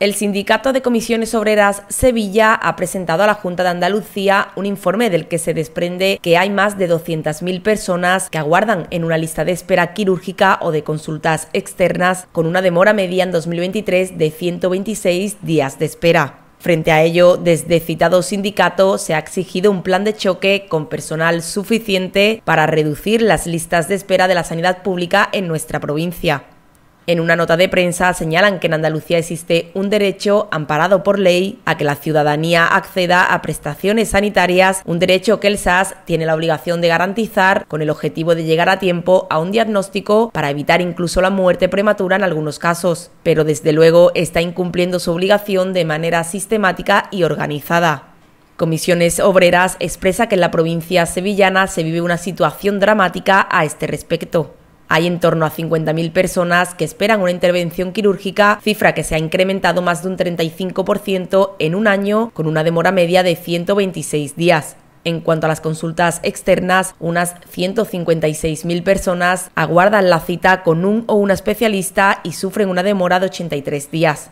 El Sindicato de Comisiones Obreras Sevilla ha presentado a la Junta de Andalucía un informe del que se desprende que hay más de 200.000 personas que aguardan en una lista de espera quirúrgica o de consultas externas con una demora media en 2023 de 126 días de espera. Frente a ello, desde citado sindicato se ha exigido un plan de choque con personal suficiente para reducir las listas de espera de la sanidad pública en nuestra provincia. En una nota de prensa señalan que en Andalucía existe un derecho amparado por ley a que la ciudadanía acceda a prestaciones sanitarias, un derecho que el SAS tiene la obligación de garantizar con el objetivo de llegar a tiempo a un diagnóstico para evitar incluso la muerte prematura en algunos casos, pero desde luego está incumpliendo su obligación de manera sistemática y organizada. Comisiones Obreras expresa que en la provincia sevillana se vive una situación dramática a este respecto. Hay en torno a 50.000 personas que esperan una intervención quirúrgica, cifra que se ha incrementado más de un 35% en un año, con una demora media de 126 días. En cuanto a las consultas externas, unas 156.000 personas aguardan la cita con un o una especialista y sufren una demora de 83 días.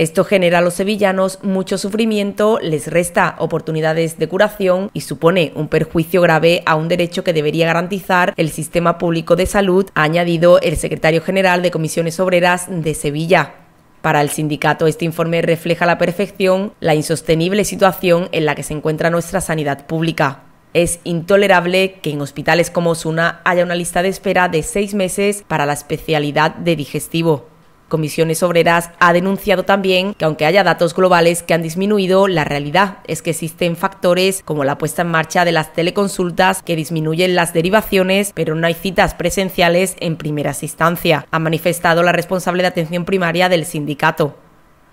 Esto genera a los sevillanos mucho sufrimiento, les resta oportunidades de curación y supone un perjuicio grave a un derecho que debería garantizar el sistema público de salud, ha añadido el secretario general de Comisiones Obreras de Sevilla. Para el sindicato, este informe refleja a la perfección la insostenible situación en la que se encuentra nuestra sanidad pública. Es intolerable que en hospitales como Osuna haya una lista de espera de seis meses para la especialidad de digestivo. Comisiones Obreras ha denunciado también que aunque haya datos globales que han disminuido, la realidad es que existen factores como la puesta en marcha de las teleconsultas que disminuyen las derivaciones, pero no hay citas presenciales en primera instancia. ha manifestado la responsable de atención primaria del sindicato.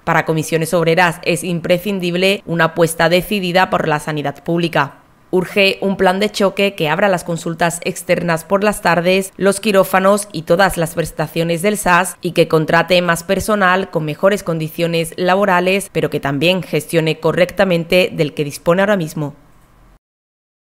Para comisiones obreras es imprescindible una apuesta decidida por la sanidad pública. Urge un plan de choque que abra las consultas externas por las tardes, los quirófanos y todas las prestaciones del SAS y que contrate más personal con mejores condiciones laborales, pero que también gestione correctamente del que dispone ahora mismo.